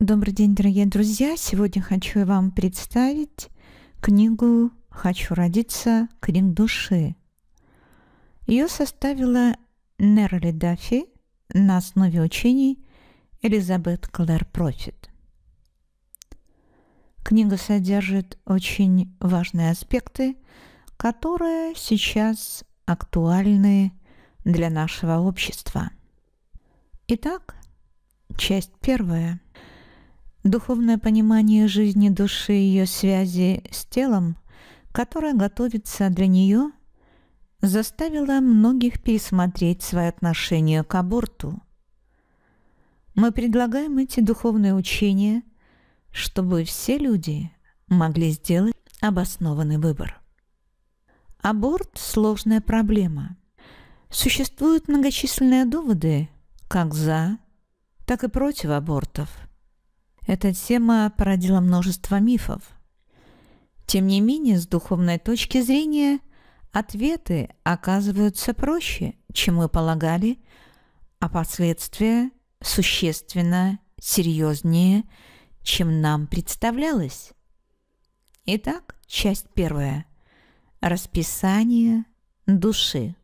Добрый день, дорогие друзья! Сегодня хочу вам представить книгу «Хочу родиться. Крик души». Ее составила Нерли Даффи на основе учений Элизабет Клэр Профит. Книга содержит очень важные аспекты, которые сейчас актуальны для нашего общества. Итак, часть первая – Духовное понимание жизни души и ее связи с телом, которое готовится для нее, заставило многих пересмотреть свое отношение к аборту. Мы предлагаем эти духовные учения, чтобы все люди могли сделать обоснованный выбор. Аборт – сложная проблема. Существуют многочисленные доводы как «за», так и против абортов – эта тема породила множество мифов. Тем не менее, с духовной точки зрения, ответы оказываются проще, чем мы полагали, а последствия существенно серьезнее, чем нам представлялось. Итак, часть первая. Расписание души.